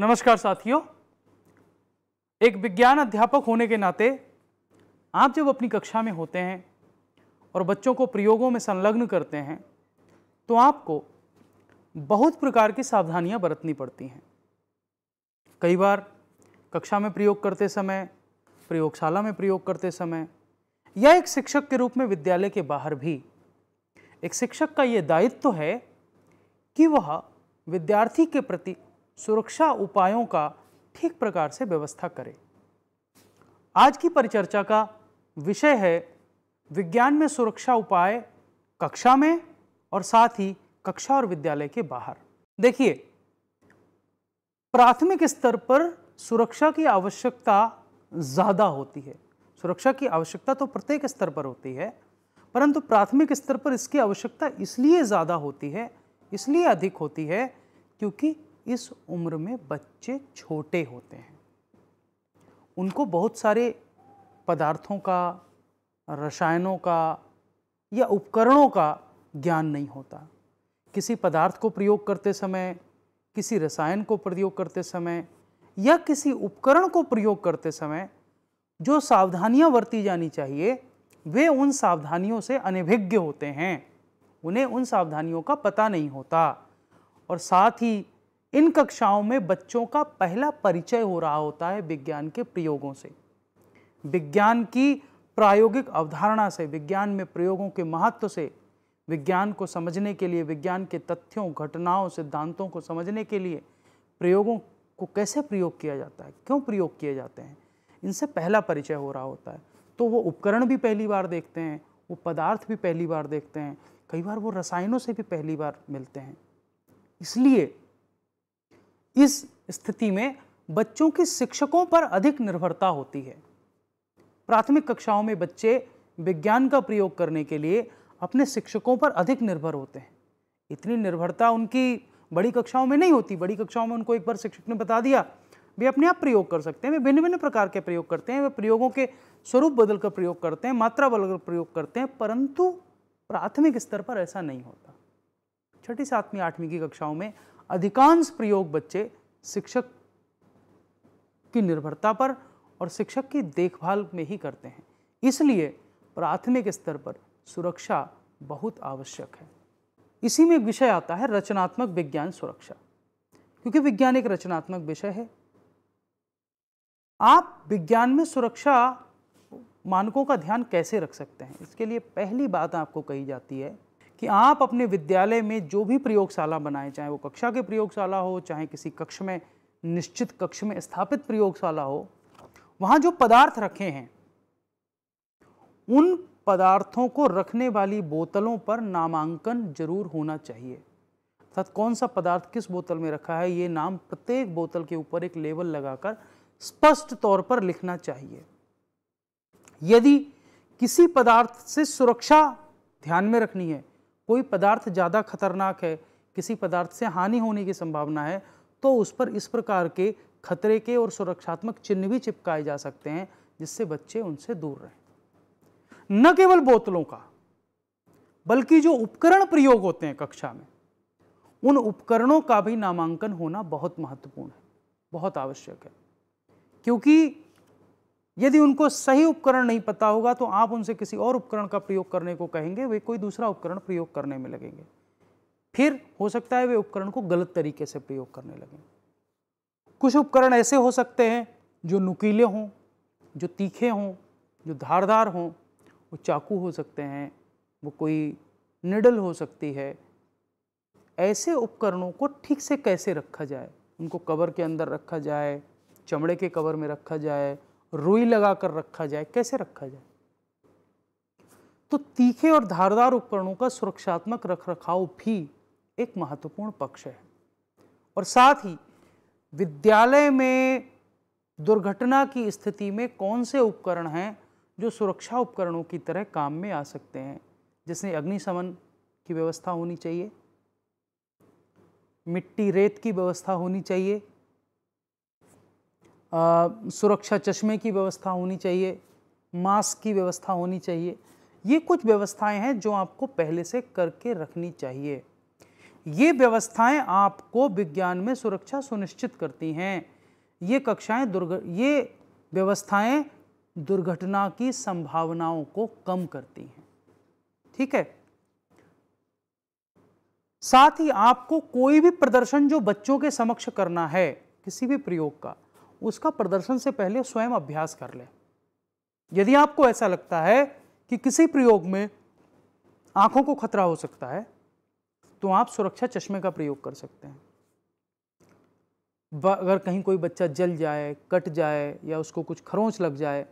नमस्कार साथियों एक विज्ञान अध्यापक होने के नाते आप जब अपनी कक्षा में होते हैं और बच्चों को प्रयोगों में संलग्न करते हैं तो आपको बहुत प्रकार की सावधानियां बरतनी पड़ती हैं कई बार कक्षा में प्रयोग करते समय प्रयोगशाला में प्रयोग करते समय या एक शिक्षक के रूप में विद्यालय के बाहर भी एक शिक्षक का ये दायित्व तो है कि वह विद्यार्थी के प्रति सुरक्षा उपायों का ठीक प्रकार से व्यवस्था करें आज की परिचर्चा का विषय है विज्ञान में सुरक्षा उपाय कक्षा में और साथ ही कक्षा और विद्यालय के बाहर देखिए प्राथमिक स्तर पर सुरक्षा की आवश्यकता ज़्यादा होती है सुरक्षा की आवश्यकता तो प्रत्येक स्तर पर होती है परंतु प्राथमिक स्तर पर इसकी आवश्यकता इसलिए ज़्यादा होती है इसलिए अधिक होती है क्योंकि इस उम्र में बच्चे छोटे होते हैं उनको बहुत सारे पदार्थों का रसायनों का या उपकरणों का ज्ञान नहीं होता किसी पदार्थ को प्रयोग करते समय किसी रसायन को प्रयोग करते समय या किसी उपकरण को प्रयोग करते समय जो सावधानियां बरती जानी चाहिए वे उन सावधानियों से अनभिज्ञ होते हैं उन्हें उन सावधानियों का पता नहीं होता और साथ ही इन कक्षाओं में बच्चों का पहला परिचय हो रहा होता है विज्ञान के प्रयोगों से विज्ञान की प्रायोगिक अवधारणा से विज्ञान में प्रयोगों के महत्व से विज्ञान को समझने के लिए विज्ञान के तथ्यों घटनाओं सिद्धांतों को समझने के लिए प्रयोगों को कैसे प्रयोग किया जाता है क्यों प्रयोग किए जाते हैं इनसे पहला परिचय हो रहा होता है तो वो उपकरण भी पहली बार देखते हैं वो पदार्थ भी पहली बार देखते हैं कई बार वो रसायनों से भी पहली बार मिलते हैं इसलिए इस स्थिति में बच्चों की शिक्षकों पर अधिक निर्भरता होती है प्राथमिक कक्षाओं में बच्चे विज्ञान का प्रयोग करने के लिए अपने शिक्षकों पर अधिक निर्भर होते हैं इतनी निर्भरता उनकी बड़ी कक्षाओं में नहीं होती बड़ी कक्षाओं में उनको एक बार शिक्षक ने बता दिया वे अपने आप प्रयोग कर सकते हैं वे भिन्न भिन्न प्रकार के प्रयोग करते हैं वे प्रयोगों के स्वरूप बदलकर प्रयोग करते हैं मात्रा बदलकर प्रयोग करते हैं परंतु प्राथमिक स्तर पर ऐसा नहीं होता छठी सातवीं आठवीं की कक्षाओं में अधिकांश प्रयोग बच्चे शिक्षक की निर्भरता पर और शिक्षक की देखभाल में ही करते हैं इसलिए प्राथमिक स्तर पर सुरक्षा बहुत आवश्यक है इसी में एक विषय आता है रचनात्मक विज्ञान सुरक्षा क्योंकि विज्ञान एक रचनात्मक विषय है आप विज्ञान में सुरक्षा मानकों का ध्यान कैसे रख सकते हैं इसके लिए पहली बात आपको कही जाती है कि आप अपने विद्यालय में जो भी प्रयोगशाला बनाएं चाहे वो कक्षा के प्रयोगशाला हो चाहे किसी कक्ष में निश्चित कक्ष में स्थापित प्रयोगशाला हो वहाँ जो पदार्थ रखे हैं उन पदार्थों को रखने वाली बोतलों पर नामांकन जरूर होना चाहिए अर्थात कौन सा पदार्थ किस बोतल में रखा है ये नाम प्रत्येक बोतल के ऊपर एक लेबल लगाकर स्पष्ट तौर पर लिखना चाहिए यदि किसी पदार्थ से सुरक्षा ध्यान में रखनी है कोई पदार्थ ज़्यादा खतरनाक है किसी पदार्थ से हानि होने की संभावना है तो उस पर इस प्रकार के खतरे के और सुरक्षात्मक चिन्ह भी चिपकाए जा सकते हैं जिससे बच्चे उनसे दूर रहें न केवल बोतलों का बल्कि जो उपकरण प्रयोग होते हैं कक्षा में उन उपकरणों का भी नामांकन होना बहुत महत्वपूर्ण है बहुत आवश्यक है क्योंकि यदि उनको सही उपकरण नहीं पता होगा तो आप उनसे किसी और उपकरण का प्रयोग करने को कहेंगे वे कोई दूसरा उपकरण प्रयोग करने में लगेंगे फिर हो सकता है वे उपकरण को गलत तरीके से प्रयोग करने लगें कुछ उपकरण ऐसे हो सकते हैं जो नुकीले हों जो तीखे हों जो धारदार हों वो चाकू हो सकते हैं वो कोई निडल हो सकती है ऐसे उपकरणों को ठीक से कैसे रखा जाए उनको कवर के अंदर रखा जाए चमड़े के कवर में रखा जाए रोई लगा कर रखा जाए कैसे रखा जाए तो तीखे और धारदार उपकरणों का सुरक्षात्मक रखरखाव भी एक महत्वपूर्ण पक्ष है और साथ ही विद्यालय में दुर्घटना की स्थिति में कौन से उपकरण हैं जो सुरक्षा उपकरणों की तरह काम में आ सकते हैं जैसे अग्निशमन की व्यवस्था होनी चाहिए मिट्टी रेत की व्यवस्था होनी चाहिए सुरक्षा चश्मे की व्यवस्था होनी चाहिए मास्क की व्यवस्था होनी चाहिए ये कुछ व्यवस्थाएं हैं जो आपको पहले से करके रखनी चाहिए ये व्यवस्थाएं आपको विज्ञान में सुरक्षा सुनिश्चित करती हैं ये कक्षाएं दुर्घ ये व्यवस्थाएं दुर्घटना की संभावनाओं को कम करती हैं ठीक है साथ ही आपको कोई भी प्रदर्शन जो बच्चों के समक्ष करना है किसी भी प्रयोग का उसका प्रदर्शन से पहले स्वयं अभ्यास कर लें यदि आपको ऐसा लगता है कि किसी प्रयोग में आंखों को खतरा हो सकता है तो आप सुरक्षा चश्मे का प्रयोग कर सकते हैं अगर कहीं कोई बच्चा जल जाए कट जाए या उसको कुछ खरोंच लग जाए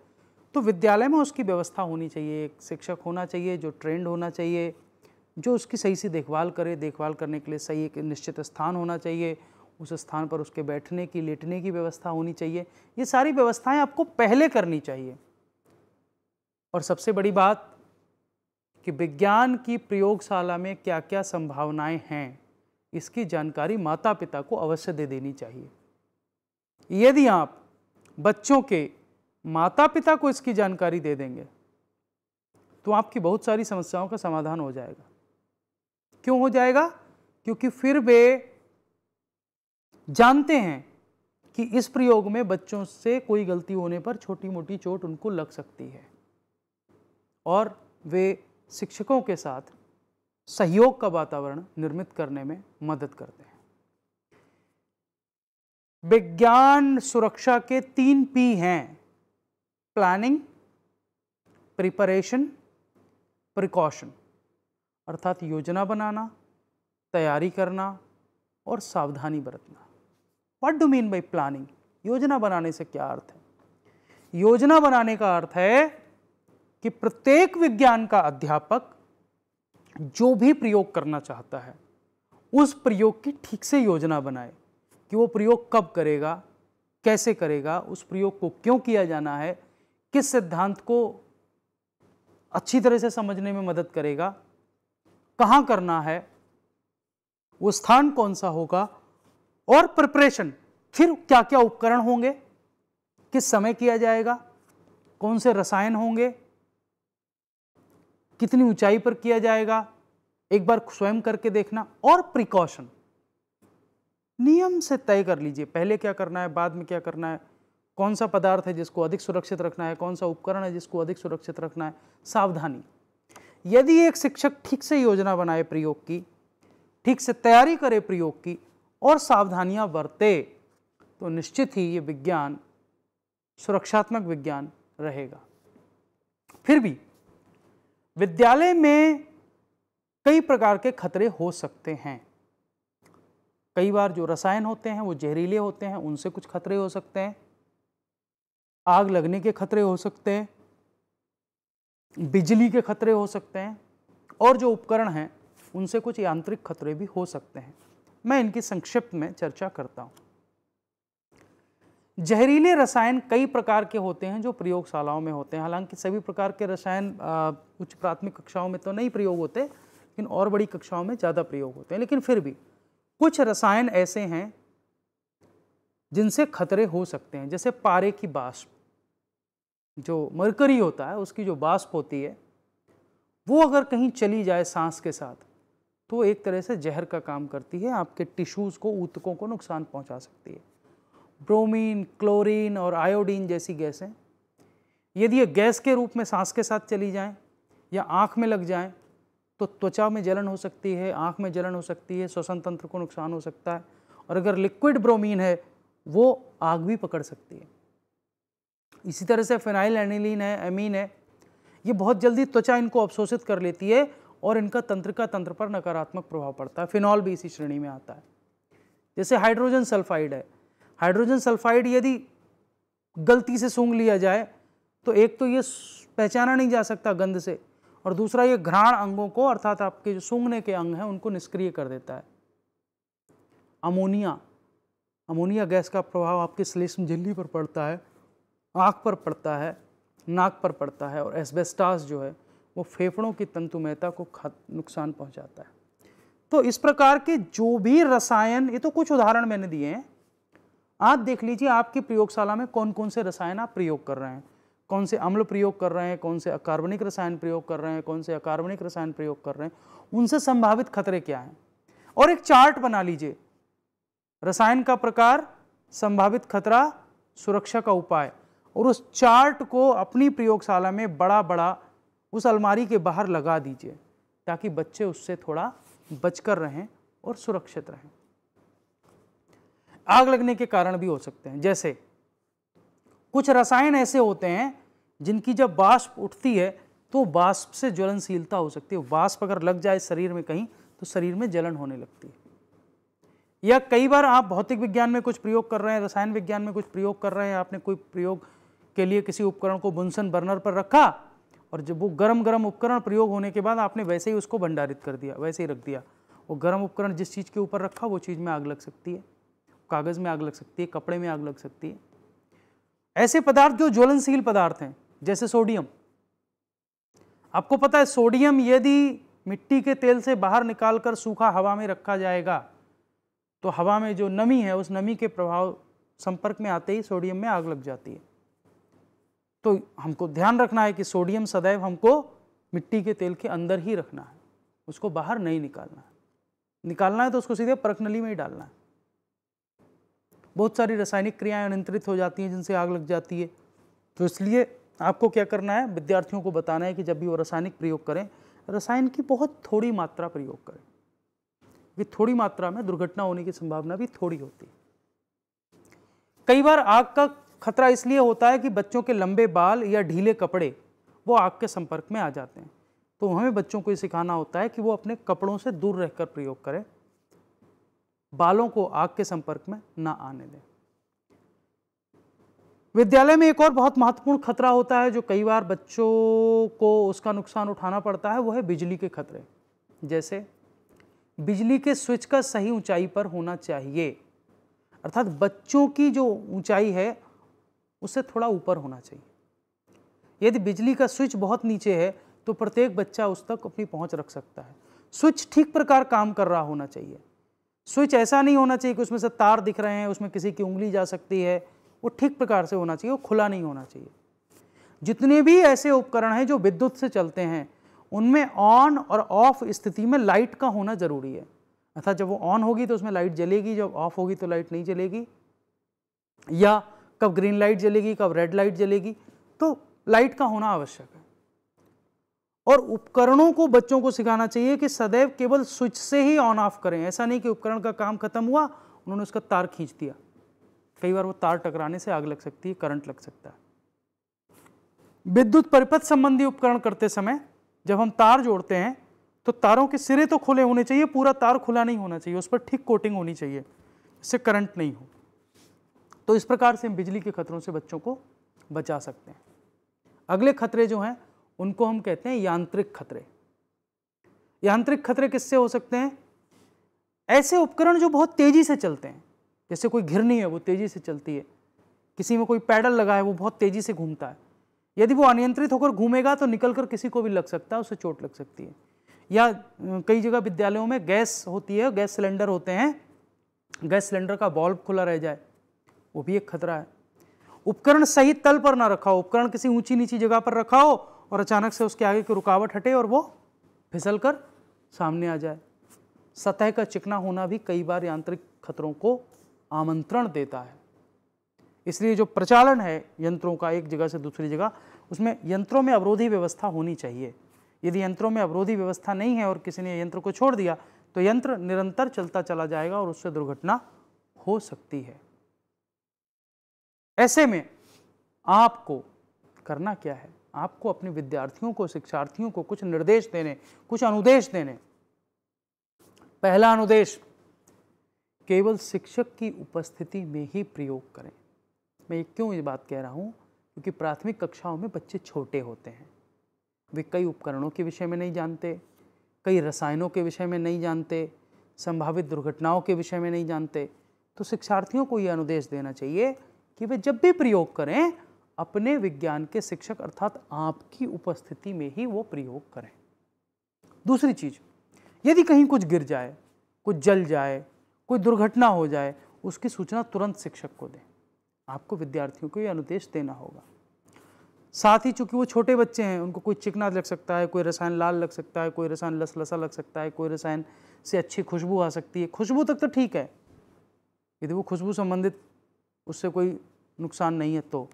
तो विद्यालय में उसकी व्यवस्था होनी चाहिए एक शिक्षक होना चाहिए जो ट्रेंड होना चाहिए जो उसकी सही से देखभाल करे देखभाल करने के लिए सही एक निश्चित स्थान होना चाहिए उस स्थान पर उसके बैठने की लेटने की व्यवस्था होनी चाहिए ये सारी व्यवस्थाएं आपको पहले करनी चाहिए और सबसे बड़ी बात कि विज्ञान की प्रयोगशाला में क्या क्या संभावनाएं हैं इसकी जानकारी माता पिता को अवश्य दे देनी चाहिए यदि आप बच्चों के माता पिता को इसकी जानकारी दे देंगे तो आपकी बहुत सारी समस्याओं का समाधान हो जाएगा क्यों हो जाएगा क्योंकि फिर वे जानते हैं कि इस प्रयोग में बच्चों से कोई गलती होने पर छोटी मोटी चोट उनको लग सकती है और वे शिक्षकों के साथ सहयोग का वातावरण निर्मित करने में मदद करते हैं विज्ञान सुरक्षा के तीन पी हैं प्लानिंग प्रिपरेशन प्रिकॉशन अर्थात योजना बनाना तैयारी करना और सावधानी बरतना what do mean by planning योजना बनाने से क्या अर्थ है योजना बनाने का अर्थ है कि प्रत्येक विज्ञान का अध्यापक जो भी प्रयोग करना चाहता है उस प्रयोग की ठीक से योजना बनाए कि वो प्रयोग कब करेगा कैसे करेगा उस प्रयोग को क्यों किया जाना है किस सिद्धांत को अच्छी तरह से समझने में मदद करेगा कहाँ करना है वो स्थान कौन सा होगा और प्रिपरेशन फिर क्या क्या उपकरण होंगे किस समय किया जाएगा कौन से रसायन होंगे कितनी ऊंचाई पर किया जाएगा एक बार स्वयं करके देखना और प्रिकॉशन नियम से तय कर लीजिए पहले क्या करना है बाद में क्या करना है कौन सा पदार्थ है जिसको अधिक सुरक्षित रखना है कौन सा उपकरण है जिसको अधिक सुरक्षित रखना है सावधानी यदि एक शिक्षक ठीक से योजना बनाए प्रयोग की ठीक से तैयारी करे प्रयोग की और सावधानियां बरते तो निश्चित ही ये विज्ञान सुरक्षात्मक विज्ञान रहेगा फिर भी विद्यालय में कई प्रकार के खतरे हो सकते हैं कई बार जो रसायन होते हैं वो जहरीले होते हैं उनसे कुछ खतरे हो सकते हैं आग लगने के खतरे हो सकते हैं बिजली के खतरे हो सकते हैं और जो उपकरण हैं उनसे कुछ यांत्रिक खतरे भी हो सकते हैं मैं इनकी संक्षिप्त में चर्चा करता हूँ जहरीले रसायन कई प्रकार के होते हैं जो प्रयोगशालाओं में होते हैं हालांकि सभी प्रकार के रसायन उच्च प्राथमिक कक्षाओं में तो नहीं प्रयोग होते लेकिन और बड़ी कक्षाओं में ज़्यादा प्रयोग होते हैं लेकिन फिर भी कुछ रसायन ऐसे हैं जिनसे खतरे हो सकते हैं जैसे पारे की बाष्प जो मरकरी होता है उसकी जो बाष्प होती है वो अगर कहीं चली जाए सांस के साथ तो एक तरह से जहर का काम करती है आपके टिश्यूज़ को ऊतकों को नुकसान पहुंचा सकती है ब्रोमीन क्लोरीन और आयोडीन जैसी गैसें यदि ये गैस के रूप में सांस के साथ चली जाएं या आँख में लग जाएं तो त्वचा में जलन हो सकती है आँख में जलन हो सकती है श्वसन तंत्र को नुकसान हो सकता है और अगर लिक्विड ब्रोमीन है वो आग भी पकड़ सकती है इसी तरह से फिनाइल एनिलीन है एमीन है ये बहुत जल्दी त्वचा इनको अवशोषित कर लेती है और इनका तंत्रिका तंत्र पर नकारात्मक प्रभाव पड़ता है फिनॉल भी इसी श्रेणी में आता है जैसे हाइड्रोजन सल्फाइड है हाइड्रोजन सल्फाइड यदि गलती से सूंघ लिया जाए तो एक तो ये पहचाना नहीं जा सकता गंध से और दूसरा ये घ्राण अंगों को अर्थात आपके जो सूंघने के अंग हैं उनको निष्क्रिय कर देता है अमोनिया अमोनिया गैस का प्रभाव आपके श्लेष्म झिल्ली पर पड़ता है आँख पर पड़ता है नाक पर पड़ता है और एस्बेस्टास जो है वो फेफड़ों की तंतुमयता को नुकसान पहुंचाता है तो इस प्रकार के जो भी रसायन ये तो कुछ उदाहरण मैंने दिए हैं आप देख लीजिए आपकी प्रयोगशाला में कौन कौन से रसायन आप प्रयोग कर रहे हैं कौन से अम्ल प्रयोग कर रहे हैं कौन से अकार्बनिक रसायन प्रयोग कर रहे हैं कौन से अकार्बनिक रसायन प्रयोग कर रहे हैं उनसे संभावित खतरे क्या हैं और एक चार्ट बना लीजिए रसायन का प्रकार संभावित खतरा सुरक्षा का उपाय और उस चार्ट को अपनी प्रयोगशाला में बड़ा बड़ा उस अलमारी के बाहर लगा दीजिए ताकि बच्चे उससे थोड़ा बचकर रहें और सुरक्षित रहें आग लगने के कारण भी हो सकते हैं जैसे कुछ रसायन ऐसे होते हैं जिनकी जब बाष्प उठती है तो बाष्प से ज्वलनशीलता हो सकती है बाष्प अगर लग जाए शरीर में कहीं तो शरीर में जलन होने लगती है या कई बार आप भौतिक विज्ञान में कुछ प्रयोग कर रहे हैं रसायन विज्ञान में कुछ प्रयोग कर रहे हैं आपने कोई प्रयोग के लिए किसी उपकरण को बुनसन बर्नर पर रखा और जब वो गर्म गर्म उपकरण प्रयोग होने के बाद आपने वैसे ही उसको भंडारित कर दिया वैसे ही रख दिया वो गर्म उपकरण जिस चीज़ के ऊपर रखा वो चीज़ में आग लग सकती है कागज़ में आग लग सकती है कपड़े में आग लग सकती है ऐसे पदार्थ जो ज्वलनशील पदार्थ हैं जैसे सोडियम आपको पता है सोडियम यदि मिट्टी के तेल से बाहर निकालकर सूखा हवा में रखा जाएगा तो हवा में जो नमी है उस नमी के प्रभाव संपर्क में आते ही सोडियम में आग लग जाती है तो हमको ध्यान रखना है कि सोडियम सदैव हमको मिट्टी के तेल के अंदर ही रखना है उसको बाहर नहीं निकालना है निकालना है तो उसको सीधे परख नली में ही डालना है बहुत सारी रासायनिक क्रियाएं अनियंत्रित हो जाती हैं जिनसे आग लग जाती है तो इसलिए आपको क्या करना है विद्यार्थियों को बताना है कि जब भी वो रासायनिक प्रयोग करें रसायन की बहुत थोड़ी मात्रा प्रयोग करें क्योंकि थोड़ी मात्रा में दुर्घटना होने की संभावना भी थोड़ी होती है कई बार आग का खतरा इसलिए होता है कि बच्चों के लंबे बाल या ढीले कपड़े वो आग के संपर्क में आ जाते हैं तो हमें बच्चों को ये सिखाना होता है कि वो अपने कपड़ों से दूर रहकर प्रयोग करें बालों को आग के संपर्क में ना आने दें विद्यालय में एक और बहुत महत्वपूर्ण खतरा होता है जो कई बार बच्चों को उसका नुकसान उठाना पड़ता है वो है बिजली के खतरे जैसे बिजली के स्विच का सही ऊंचाई पर होना चाहिए अर्थात बच्चों की जो ऊंचाई है उससे थोड़ा ऊपर होना चाहिए यदि बिजली का स्विच बहुत नीचे है तो प्रत्येक बच्चा उस तक अपनी पहुंच रख सकता है स्विच ठीक प्रकार काम कर रहा होना चाहिए स्विच ऐसा नहीं होना चाहिए कि उसमें से तार दिख रहे हैं उसमें किसी की उंगली जा सकती है वो ठीक प्रकार से होना चाहिए वो खुला नहीं होना चाहिए जितने भी ऐसे उपकरण हैं जो विद्युत से चलते हैं उनमें ऑन और ऑफ स्थिति में लाइट का होना ज़रूरी है अर्थात जब वो ऑन होगी तो उसमें लाइट जलेगी जब ऑफ होगी तो लाइट नहीं जलेगी या कब ग्रीन लाइट जलेगी कब रेड लाइट जलेगी तो लाइट का होना आवश्यक है और उपकरणों को बच्चों को सिखाना चाहिए कि सदैव केवल स्विच से ही ऑन ऑफ करें ऐसा नहीं कि उपकरण का काम खत्म हुआ उन्होंने उसका तार खींच दिया कई बार वो तार टकराने से आग लग सकती है करंट लग सकता है विद्युत परिपथ संबंधी उपकरण करते समय जब हम तार जोड़ते हैं तो तारों के सिरे तो खुले होने चाहिए पूरा तार खुला नहीं होना चाहिए उस पर ठीक कोटिंग होनी चाहिए इससे करंट नहीं हो तो इस प्रकार से हम बिजली के खतरों से बच्चों को बचा सकते हैं अगले खतरे जो हैं उनको हम कहते हैं यांत्रिक खतरे यांत्रिक खतरे किससे हो सकते हैं ऐसे उपकरण जो बहुत तेज़ी से चलते हैं जैसे कोई घिरनी है वो तेज़ी से चलती है किसी में कोई पैडल लगा है वो बहुत तेज़ी से घूमता है यदि वो अनियंत्रित होकर घूमेगा तो निकल कर किसी को भी लग सकता है उसे चोट लग सकती है या कई जगह विद्यालयों में गैस होती है गैस सिलेंडर होते हैं गैस सिलेंडर का बॉल्ब खुला रह जाए वो भी एक खतरा है उपकरण सही तल पर ना रखा हो उपकरण किसी ऊंची नीची जगह पर रखा हो और अचानक से उसके आगे की रुकावट हटे और वो फिसल कर सामने आ जाए सतह का चिकना होना भी कई बार यांत्रिक खतरों को आमंत्रण देता है इसलिए जो प्रचालन है यंत्रों का एक जगह से दूसरी जगह उसमें यंत्रों में अवरोधी व्यवस्था होनी चाहिए यदि यंत्रों में अवरोधी व्यवस्था नहीं है और किसी ने यंत्र को छोड़ दिया तो यंत्र निरंतर चलता चला जाएगा और उससे दुर्घटना हो सकती है ऐसे में आपको करना क्या है आपको अपने विद्यार्थियों को शिक्षार्थियों को कुछ निर्देश देने कुछ अनुदेश देने पहला अनुदेश केवल शिक्षक की उपस्थिति में ही प्रयोग करें मैं क्यों ये बात कह रहा हूँ क्योंकि प्राथमिक कक्षाओं में बच्चे छोटे होते हैं वे कई उपकरणों के विषय में नहीं जानते कई रसायनों के विषय में नहीं जानते संभावित दुर्घटनाओं के विषय में नहीं जानते तो शिक्षार्थियों को ये अनुदेश देना चाहिए कि वे जब भी प्रयोग करें अपने विज्ञान के शिक्षक अर्थात आपकी उपस्थिति में ही वो प्रयोग करें दूसरी चीज यदि कहीं कुछ गिर जाए कुछ जल जाए कोई दुर्घटना हो जाए उसकी सूचना तुरंत शिक्षक को दें आपको विद्यार्थियों को ये अनुदेश देना होगा साथ ही चूंकि वो छोटे बच्चे हैं उनको कोई चिकना लग सकता है कोई रसायन लाल लग सकता है कोई रसायन लसलसा लग सकता है कोई रसायन से अच्छी खुशबू आ सकती है खुशबू तक तो ठीक है यदि वो खुशबू संबंधित उससे कोई नुकसान नहीं है तो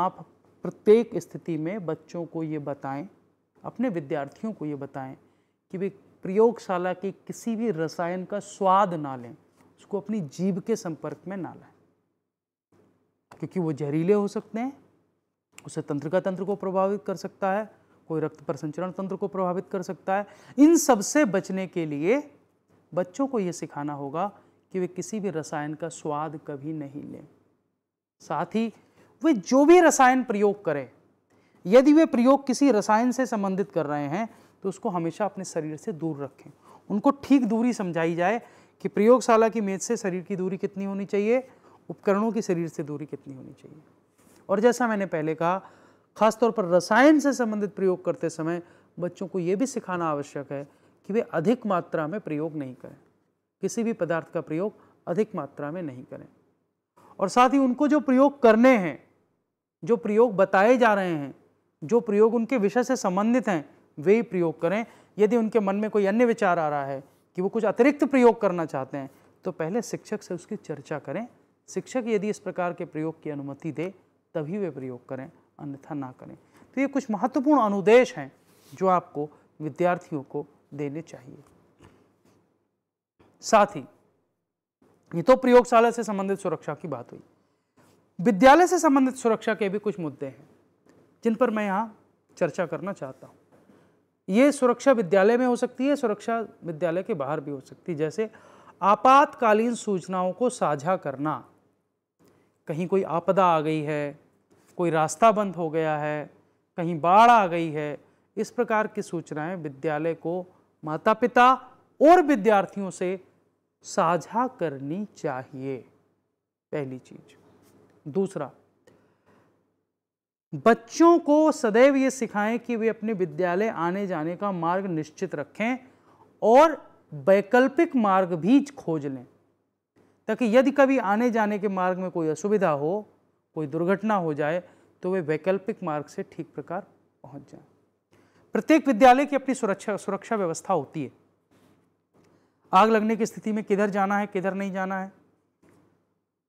आप प्रत्येक स्थिति में बच्चों को ये बताएं अपने विद्यार्थियों को ये बताएं कि वे प्रयोगशाला के किसी भी रसायन का स्वाद ना लें उसको अपनी जीभ के संपर्क में ना लाएं क्योंकि वो जहरीले हो सकते हैं तंत्र तंत्रिका तंत्र को प्रभावित कर सकता है कोई रक्त प्रसंचरण तंत्र को प्रभावित कर सकता है इन सब से बचने के लिए बच्चों को ये सिखाना होगा कि वे किसी भी रसायन का स्वाद कभी नहीं लें साथ ही वे जो भी रसायन प्रयोग करें यदि वे प्रयोग किसी रसायन से संबंधित कर रहे हैं तो उसको हमेशा अपने शरीर से दूर रखें उनको ठीक दूरी समझाई जाए कि प्रयोगशाला की मेज से शरीर की दूरी कितनी होनी चाहिए उपकरणों की शरीर से दूरी कितनी होनी चाहिए और जैसा मैंने पहले कहा खासतौर पर रसायन से संबंधित प्रयोग करते समय बच्चों को ये भी सिखाना आवश्यक है कि वे अधिक मात्रा में प्रयोग नहीं करें किसी भी पदार्थ का प्रयोग अधिक मात्रा में नहीं करें और साथ ही उनको जो प्रयोग करने हैं जो प्रयोग बताए जा रहे हैं जो प्रयोग उनके विषय से संबंधित हैं वे ही प्रयोग करें यदि उनके मन में कोई अन्य विचार आ रहा है कि वो कुछ अतिरिक्त प्रयोग करना चाहते हैं तो पहले शिक्षक से उसकी चर्चा करें शिक्षक यदि इस प्रकार के प्रयोग की अनुमति दे तभी वे प्रयोग करें अन्यथा ना करें तो ये कुछ महत्वपूर्ण अनुदेश हैं जो आपको विद्यार्थियों को देने चाहिए साथ ही ये तो प्रयोगशाला से संबंधित सुरक्षा की बात हुई विद्यालय से संबंधित सुरक्षा के भी कुछ मुद्दे हैं जिन पर मैं यहाँ चर्चा करना चाहता हूँ ये सुरक्षा विद्यालय में हो सकती है सुरक्षा विद्यालय के बाहर भी हो सकती है जैसे आपातकालीन सूचनाओं को साझा करना कहीं कोई आपदा आ गई है कोई रास्ता बंद हो गया है कहीं बाढ़ आ गई है इस प्रकार की सूचनाएं विद्यालय को माता पिता और विद्यार्थियों से साझा करनी चाहिए पहली चीज दूसरा बच्चों को सदैव ये सिखाएं कि वे अपने विद्यालय आने जाने का मार्ग निश्चित रखें और वैकल्पिक मार्ग भी खोज लें ताकि यदि कभी आने जाने के मार्ग में कोई असुविधा हो कोई दुर्घटना हो जाए तो वे वैकल्पिक मार्ग से ठीक प्रकार पहुंच जाए प्रत्येक विद्यालय की अपनी सुरक्षा सुरक्षा व्यवस्था होती है आग लगने की स्थिति में किधर जाना है किधर नहीं जाना है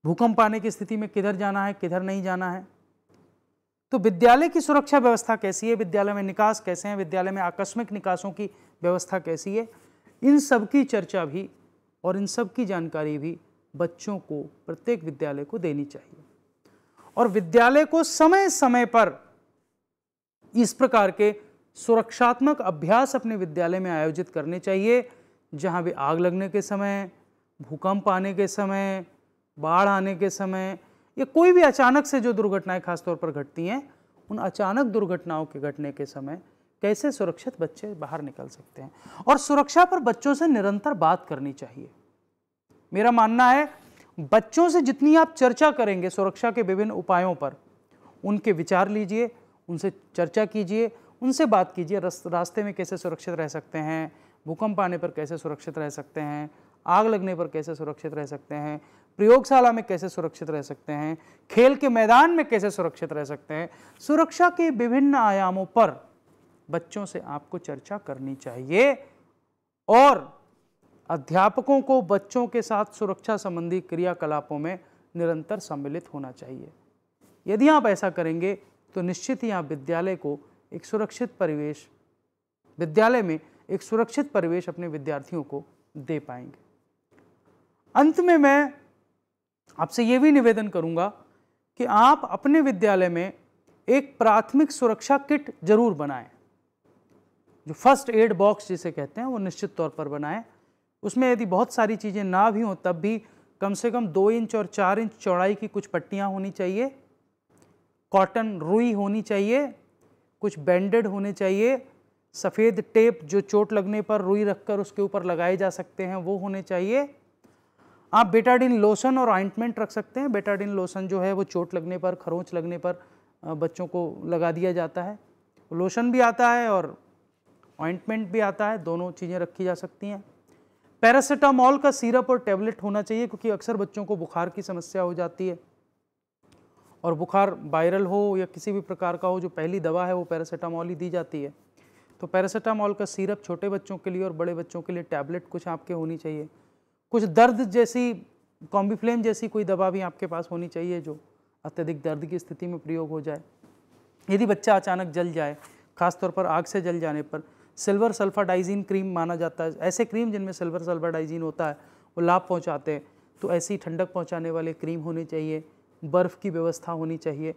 भूकंप आने की स्थिति में किधर जाना है किधर नहीं जाना है तो विद्यालय की सुरक्षा व्यवस्था कैसी है विद्यालय में निकास कैसे हैं विद्यालय में आकस्मिक निकासों की व्यवस्था कैसी है इन सब की चर्चा भी और इन सब की जानकारी भी बच्चों को प्रत्येक विद्यालय को देनी चाहिए और विद्यालय को समय समय पर इस प्रकार के सुरक्षात्मक अभ्यास अपने विद्यालय में आयोजित करने चाहिए जहाँ भी आग लगने के समय भूकंप आने के समय बाढ़ आने के समय या कोई भी अचानक से जो दुर्घटनाएं खासतौर पर घटती हैं उन अचानक दुर्घटनाओं के घटने के समय कैसे सुरक्षित बच्चे बाहर निकल सकते हैं और सुरक्षा पर बच्चों से निरंतर बात करनी चाहिए मेरा मानना है बच्चों से जितनी आप चर्चा करेंगे सुरक्षा के विभिन्न उपायों पर उनके विचार लीजिए उनसे चर्चा कीजिए उनसे बात कीजिए रास्ते में कैसे सुरक्षित रह सकते हैं भूकंप आने पर कैसे सुरक्षित रह सकते हैं आग लगने पर कैसे सुरक्षित रह सकते हैं प्रयोगशाला में कैसे सुरक्षित रह सकते हैं खेल के मैदान में कैसे सुरक्षित रह सकते हैं सुरक्षा के विभिन्न आयामों पर बच्चों से आपको चर्चा करनी चाहिए और अध्यापकों को बच्चों के साथ सुरक्षा संबंधी क्रियाकलापों में निरंतर सम्मिलित होना चाहिए यदि आप ऐसा करेंगे तो निश्चित ही आप विद्यालय को एक सुरक्षित परिवेश विद्यालय में एक सुरक्षित परिवेश अपने विद्यार्थियों को दे पाएंगे अंत में मैं आपसे ये भी निवेदन करूंगा कि आप अपने विद्यालय में एक प्राथमिक सुरक्षा किट जरूर बनाएं जो फर्स्ट एड बॉक्स जिसे कहते हैं वो निश्चित तौर पर बनाएं उसमें यदि बहुत सारी चीज़ें ना भी हों तब भी कम से कम दो इंच और चार इंच चौड़ाई की कुछ पट्टियाँ होनी चाहिए कॉटन रुई होनी चाहिए कुछ बैंडेड होने चाहिए सफ़ेद टेप जो चोट लगने पर रुई रखकर उसके ऊपर लगाए जा सकते हैं वो होने चाहिए आप बेटाडिन लोशन और ऑइंटमेंट रख सकते हैं बेटाडिन लोशन जो है वो चोट लगने पर खरोंच लगने पर बच्चों को लगा दिया जाता है लोशन भी आता है और ऑइंटमेंट भी आता है दोनों चीज़ें रखी जा सकती हैं पैरासीटामॉल का सिरप और टैबलेट होना चाहिए क्योंकि अक्सर बच्चों को बुखार की समस्या हो जाती है और बुखार वायरल हो या किसी भी प्रकार का हो जो पहली दवा है वो पैरासीटामॉल ही दी जाती है तो पैरासीटामॉल का सीरप छोटे बच्चों के लिए और बड़े बच्चों के लिए टैबलेट कुछ आपके होनी चाहिए कुछ दर्द जैसी कॉम्बीफ्लेम जैसी कोई दवा भी आपके पास होनी चाहिए जो अत्यधिक दर्द की स्थिति में प्रयोग हो जाए यदि बच्चा अचानक जल जाए खासतौर पर आग से जल जाने पर सिल्वर सल्फाडाइजीन क्रीम माना जाता है ऐसे क्रीम जिनमें सिल्वर सल्फाडाइजीन होता है वो लाभ पहुंचाते हैं तो ऐसी ठंडक पहुंचाने वाले क्रीम होने चाहिए बर्फ़ की व्यवस्था होनी चाहिए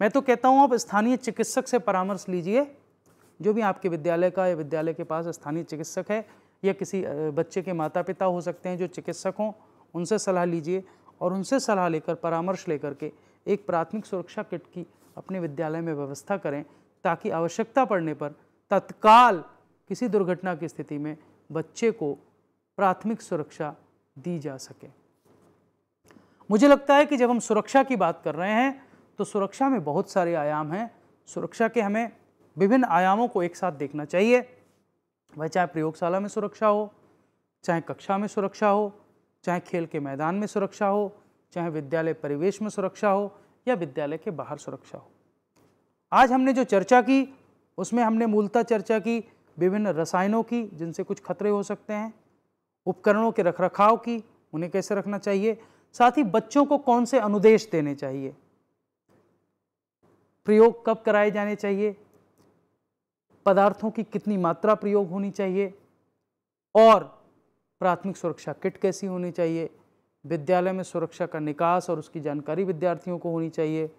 मैं तो कहता हूँ आप स्थानीय चिकित्सक से परामर्श लीजिए जो भी आपके विद्यालय का या विद्यालय के पास स्थानीय चिकित्सक है या किसी बच्चे के माता पिता हो सकते हैं जो चिकित्सक हों उनसे सलाह लीजिए और उनसे सलाह लेकर परामर्श लेकर के एक प्राथमिक सुरक्षा किट की अपने विद्यालय में व्यवस्था करें ताकि आवश्यकता पड़ने पर तत्काल किसी दुर्घटना की स्थिति में बच्चे को प्राथमिक सुरक्षा दी जा सके मुझे लगता है कि जब हम सुरक्षा की बात कर रहे हैं तो सुरक्षा में बहुत सारे आयाम हैं सुरक्षा के हमें विभिन्न आयामों को एक साथ देखना चाहिए वह चाहे प्रयोगशाला में सुरक्षा हो चाहे कक्षा में सुरक्षा हो चाहे खेल के मैदान में सुरक्षा हो चाहे विद्यालय परिवेश में सुरक्षा हो या विद्यालय के बाहर सुरक्षा हो आज हमने जो चर्चा की उसमें हमने मूलतः चर्चा की विभिन्न रसायनों की जिनसे कुछ खतरे हो सकते हैं उपकरणों के रखरखाव की उन्हें कैसे रखना चाहिए साथ ही बच्चों को कौन से अनुदेश देने चाहिए प्रयोग कब कराए जाने चाहिए पदार्थों की कितनी मात्रा प्रयोग होनी चाहिए और प्राथमिक सुरक्षा किट कैसी होनी चाहिए विद्यालय में सुरक्षा का निकास और उसकी जानकारी विद्यार्थियों को होनी चाहिए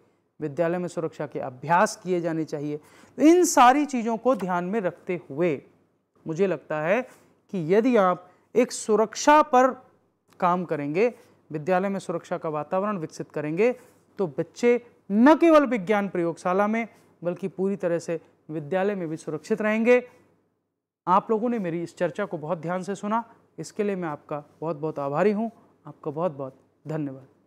विद्यालय में सुरक्षा के अभ्यास किए जाने चाहिए तो इन सारी चीज़ों को ध्यान में रखते हुए मुझे लगता है कि यदि आप एक सुरक्षा पर काम करेंगे विद्यालय में सुरक्षा का वातावरण विकसित करेंगे तो बच्चे न केवल विज्ञान प्रयोगशाला में बल्कि पूरी तरह से विद्यालय में भी सुरक्षित रहेंगे आप लोगों ने मेरी इस चर्चा को बहुत ध्यान से सुना इसके लिए मैं आपका बहुत बहुत आभारी हूँ आपका बहुत बहुत धन्यवाद